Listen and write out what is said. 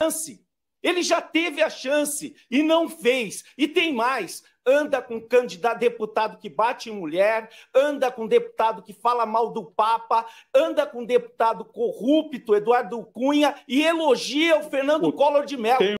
chance. Ele já teve a chance e não fez. E tem mais: anda com candidato deputado que bate em mulher, anda com deputado que fala mal do Papa, anda com deputado corrupto, Eduardo Cunha, e elogia o Fernando Collor de Mello. Tem...